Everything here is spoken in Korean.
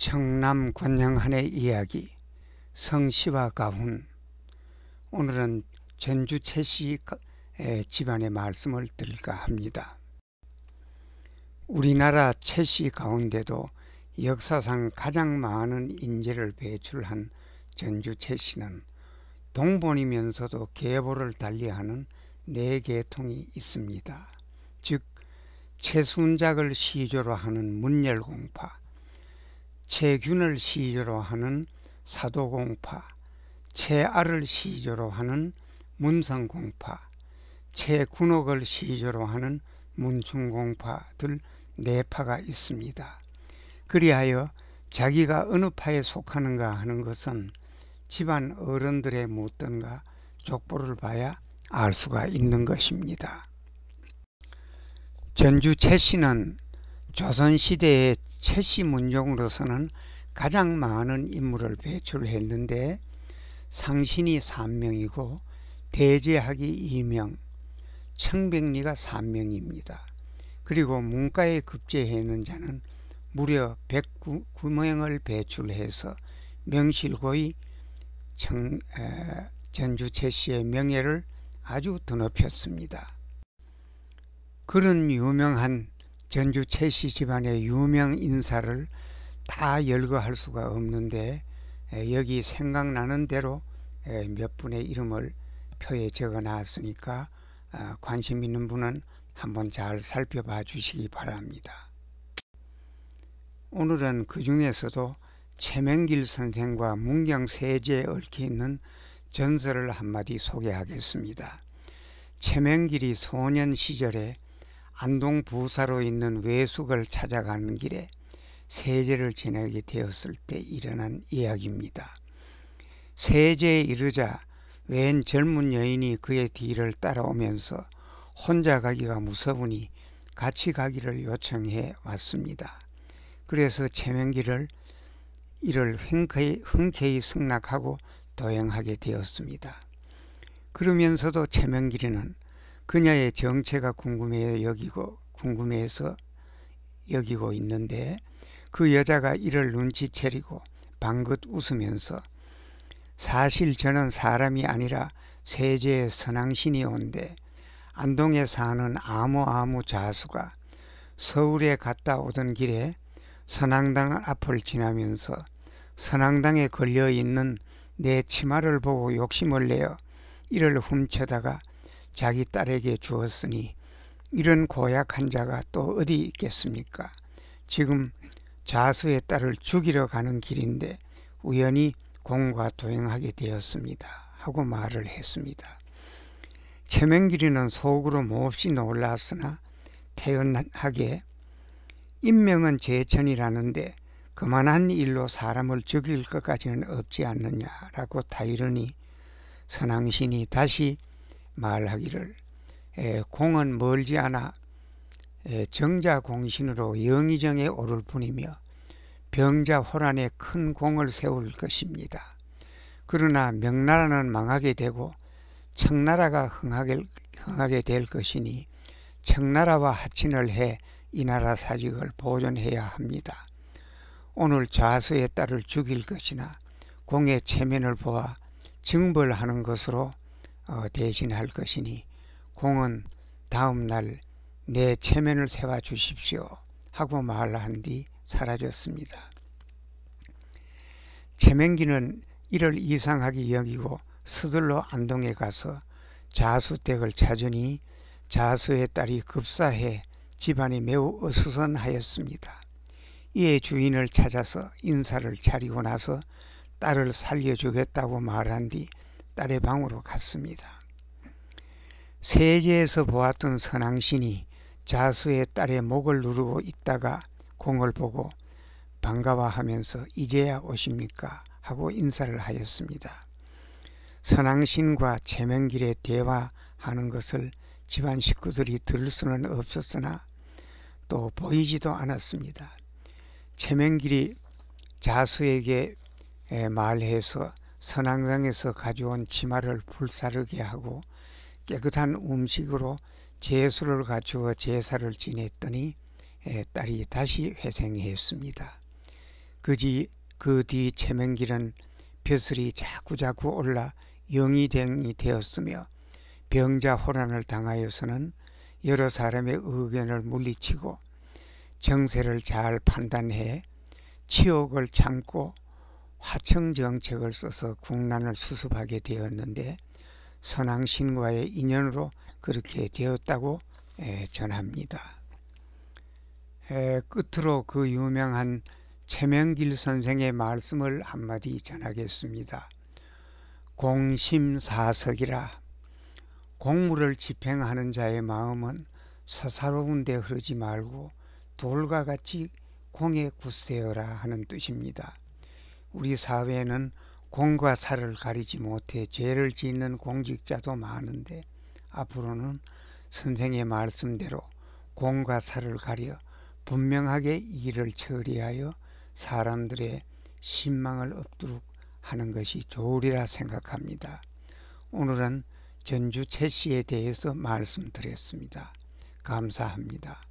청남 권양한의 이야기 성씨와 가훈 오늘은 전주 최씨 의 집안의 말씀을 드릴까 합니다. 우리나라 최씨 가운데도 역사상 가장 많은 인재를 배출한 전주 최씨는 동본이면서도 계보를 달리하는 네 계통이 있습니다. 즉 최순작을 시조로 하는 문열공파 체균을 시조로 하는 사도공파, 체알을 시조로 하는 문성공파, 체군옥을 시조로 하는 문충공파 들네파가 있습니다. 그리하여 자기가 어느 파에 속하는가 하는 것은 집안 어른들의 묻던가 족보를 봐야 알 수가 있는 것입니다. 전주 최 씨는 조선시대의 최씨 문종으로서는 가장 많은 인물을 배출했는데 상신이 3명이고 대제학이 2명, 청백리가 3명입니다. 그리고 문과에 급제해는 자는 무려 109명을 배출해서 명실고의 청, 에, 전주 최씨의 명예를 아주 드높였습니다. 그런 유명한 전주 최씨 집안의 유명 인사를 다 열거할 수가 없는데 여기 생각나는 대로 몇 분의 이름을 표에 적어 놨으니까 아, 관심 있는 분은 한번 잘 살펴봐 주시기 바랍니다. 오늘은 그 중에서도 최명길 선생과 문경 세제에 얽혀 있는 전설을 한마디 소개하겠습니다. 최명길이 소년 시절에 안동 부사로 있는 외숙을 찾아가는 길에 세제를 지내게 되었을 때 일어난 이야기입니다. 세제에 이르자 웬 젊은 여인이 그의 뒤를 따라오면서 혼자 가기가 무서우니 같이 가기를 요청해 왔습니다. 그래서 체면기를 이를 흔쾌히, 흔쾌히 승낙하고 도행하게 되었습니다. 그러면서도 체면기리는 그녀의 정체가 궁금해 여기고 궁금해서 여기고 있는데 그 여자가 이를 눈치채리고 방긋 웃으면서 사실 저는 사람이 아니라 세제의 선왕신이 온데 안동에 사는 아무아무 자수가 서울에 갔다 오던 길에 선왕당 앞을 지나면서 선왕당에 걸려있는 내 치마를 보고 욕심을 내어 이를 훔쳐다가 자기 딸에게 주었으니 이런 고약한 자가 또 어디 있겠습니까? 지금 자수의 딸을 죽이러 가는 길인데 우연히 공과 동행하게 되었습니다. 하고 말을 했습니다. 최명길이는 속으로 몹시 놀랐으나 태연하게 인명은 제천이라는데 그만한 일로 사람을 죽일 것까지는 없지 않느냐라고 타이르니 선왕신이 다시 말하기를 공은 멀지 않아 정자 공신으로 영의정에 오를 뿐이며 병자 호란에 큰 공을 세울 것입니다. 그러나 명나라는 망하게 되고 청나라가 흥하게, 흥하게 될 것이니 청나라와 하친을 해 이 나라 사직을 보존해야 합니다. 오늘 좌수의 딸을 죽일 것이나 공의 체면을 보아 증벌하는 것으로 어, 대신할 것이니 공은 다음 날내 체면을 세워 주십시오 하고 말한 뒤 사라졌습니다. 체면기는 이를 이상하게 여기고 서둘러 안동에 가서 자수댁을 찾으니 자수의 딸이 급사해 집안이 매우 어수선하였습니다. 이에 주인을 찾아서 인사를 차리고 나서 딸을 살려주겠다고 말한 뒤 딸의 방으로 갔습니다. 세제에서 보았던 선왕신이 자수의 딸의 목을 누르고 있다가 공을 보고 반가워하면서 이제야 오십니까 하고 인사를 하였습니다. 선왕신과 제명길에 대화하는 것을 집안 식구들이 들을 수는 없었으나 또 보이지도 않았습니다. 최명길이 자수에게 말해서 선왕성에서 가져온 치마를 불사르게 하고 깨끗한 음식으로 제수를 갖추어 제사를 지냈더니 딸이 다시 회생했습니다. 그지 그뒤 체면길은 벼슬이 자꾸자꾸 올라 영이 댕이 되었으며 병자 호란을 당하여서는 여러 사람의 의견을 물리치고 정세를 잘 판단해 치욕을 참고 화청 정책을 써서 국난을 수습하게 되었는데 선왕신과의 인연으로 그렇게 되었다고 전합니다. 끝으로 그 유명한 최명길 선생의 말씀을 한마디 전하겠습니다. 공심사석이라 공무를 집행하는 자의 마음은 사사로운 데 흐르지 말고 돌과 같이 공에 굳세어라 하는 뜻입니다. 우리 사회는 공과 사를 가리지 못해 죄를 짓는 공직자도 많은데 앞으로는 선생의 말씀대로 공과 사를 가려 분명하게 일을 처리하여 사람들의 신망을 없도록 하는 것이 좋으리라 생각합니다. 오늘은 전주 최 씨에 대해서 말씀드렸습니다. 감사합니다.